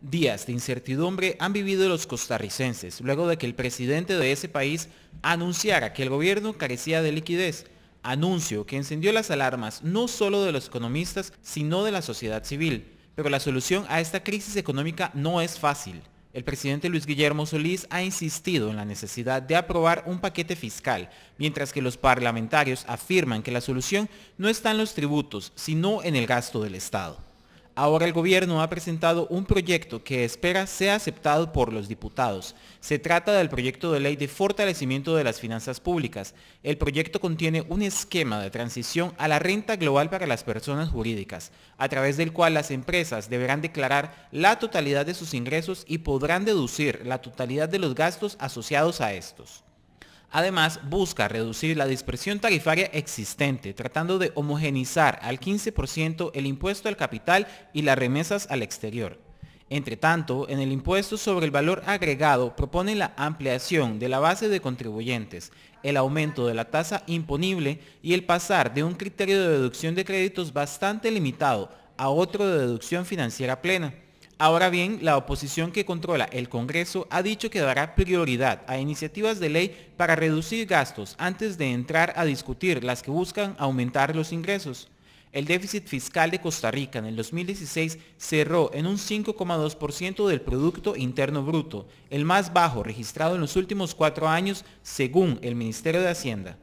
días de incertidumbre han vivido los costarricenses luego de que el presidente de ese país anunciara que el gobierno carecía de liquidez, anuncio que encendió las alarmas no solo de los economistas, sino de la sociedad civil. Pero la solución a esta crisis económica no es fácil. El presidente Luis Guillermo Solís ha insistido en la necesidad de aprobar un paquete fiscal, mientras que los parlamentarios afirman que la solución no está en los tributos, sino en el gasto del Estado. Ahora el gobierno ha presentado un proyecto que espera sea aceptado por los diputados. Se trata del proyecto de ley de fortalecimiento de las finanzas públicas. El proyecto contiene un esquema de transición a la renta global para las personas jurídicas, a través del cual las empresas deberán declarar la totalidad de sus ingresos y podrán deducir la totalidad de los gastos asociados a estos. Además, busca reducir la dispersión tarifaria existente, tratando de homogenizar al 15% el impuesto al capital y las remesas al exterior. Entre tanto, en el impuesto sobre el valor agregado propone la ampliación de la base de contribuyentes, el aumento de la tasa imponible y el pasar de un criterio de deducción de créditos bastante limitado a otro de deducción financiera plena. Ahora bien, la oposición que controla el Congreso ha dicho que dará prioridad a iniciativas de ley para reducir gastos antes de entrar a discutir las que buscan aumentar los ingresos. El déficit fiscal de Costa Rica en el 2016 cerró en un 5,2% del Producto Interno Bruto, el más bajo registrado en los últimos cuatro años según el Ministerio de Hacienda.